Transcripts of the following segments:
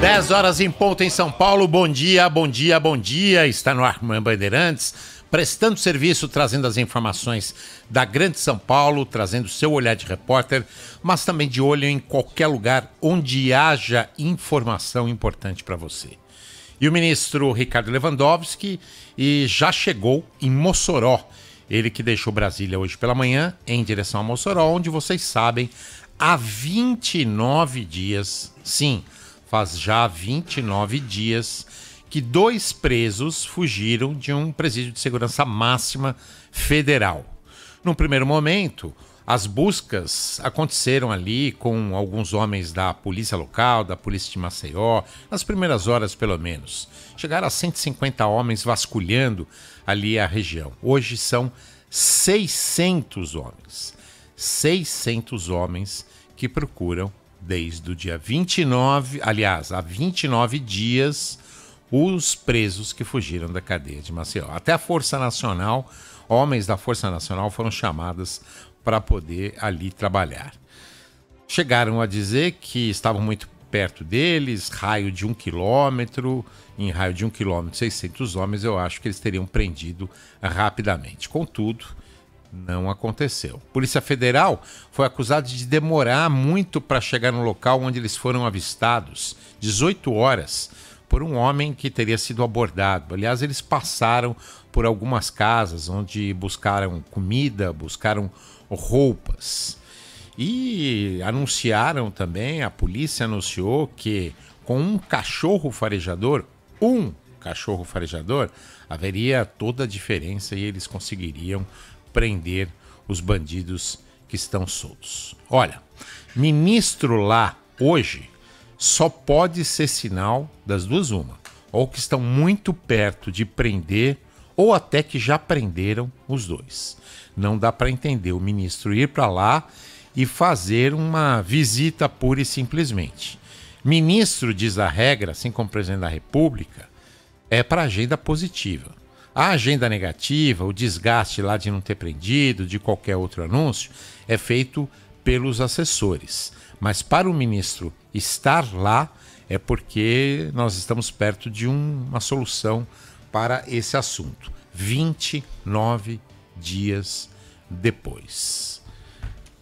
10 horas em ponto em São Paulo. Bom dia, bom dia, bom dia. Está no ar Mãe Bandeirantes, prestando serviço, trazendo as informações da Grande São Paulo, trazendo seu olhar de repórter, mas também de olho em qualquer lugar onde haja informação importante para você. E o ministro Ricardo Lewandowski e já chegou em Mossoró. Ele que deixou Brasília hoje pela manhã em direção a Mossoró, onde vocês sabem, há 29 dias, sim, Faz já 29 dias que dois presos fugiram de um presídio de segurança máxima federal. Num primeiro momento, as buscas aconteceram ali com alguns homens da polícia local, da polícia de Maceió, nas primeiras horas pelo menos. Chegaram a 150 homens vasculhando ali a região. Hoje são 600 homens. 600 homens que procuram desde o dia 29, aliás, há 29 dias, os presos que fugiram da cadeia de Maceió. Até a Força Nacional, homens da Força Nacional foram chamados para poder ali trabalhar. Chegaram a dizer que estavam muito perto deles, raio de um quilômetro, em raio de um quilômetro, 600 homens, eu acho que eles teriam prendido rapidamente. Contudo, não aconteceu. Polícia Federal foi acusada de demorar muito para chegar no local onde eles foram avistados 18 horas por um homem que teria sido abordado. Aliás, eles passaram por algumas casas onde buscaram comida, buscaram roupas. E anunciaram também, a polícia anunciou que com um cachorro farejador, um cachorro farejador, haveria toda a diferença e eles conseguiriam prender os bandidos que estão soltos. Olha, ministro lá hoje só pode ser sinal das duas uma, ou que estão muito perto de prender ou até que já prenderam os dois. Não dá para entender o ministro ir para lá e fazer uma visita pura e simplesmente. Ministro, diz a regra, assim como presidente da República, é para agenda positiva. A agenda negativa, o desgaste lá de não ter prendido, de qualquer outro anúncio, é feito pelos assessores. Mas para o ministro estar lá, é porque nós estamos perto de um, uma solução para esse assunto. 29 dias depois.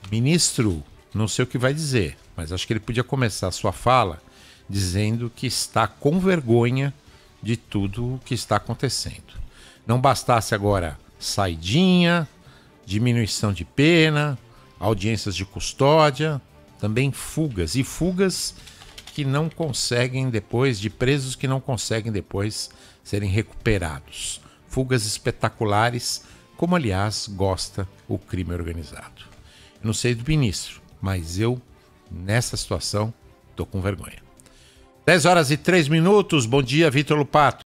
Ministro, não sei o que vai dizer, mas acho que ele podia começar a sua fala dizendo que está com vergonha de tudo o que está acontecendo. Não bastasse agora saidinha, diminuição de pena, audiências de custódia, também fugas. E fugas que não conseguem depois, de presos que não conseguem depois serem recuperados. Fugas espetaculares, como aliás gosta o crime organizado. Eu não sei do ministro, mas eu, nessa situação, tô com vergonha. 10 horas e 3 minutos. Bom dia, Vitor Lupato.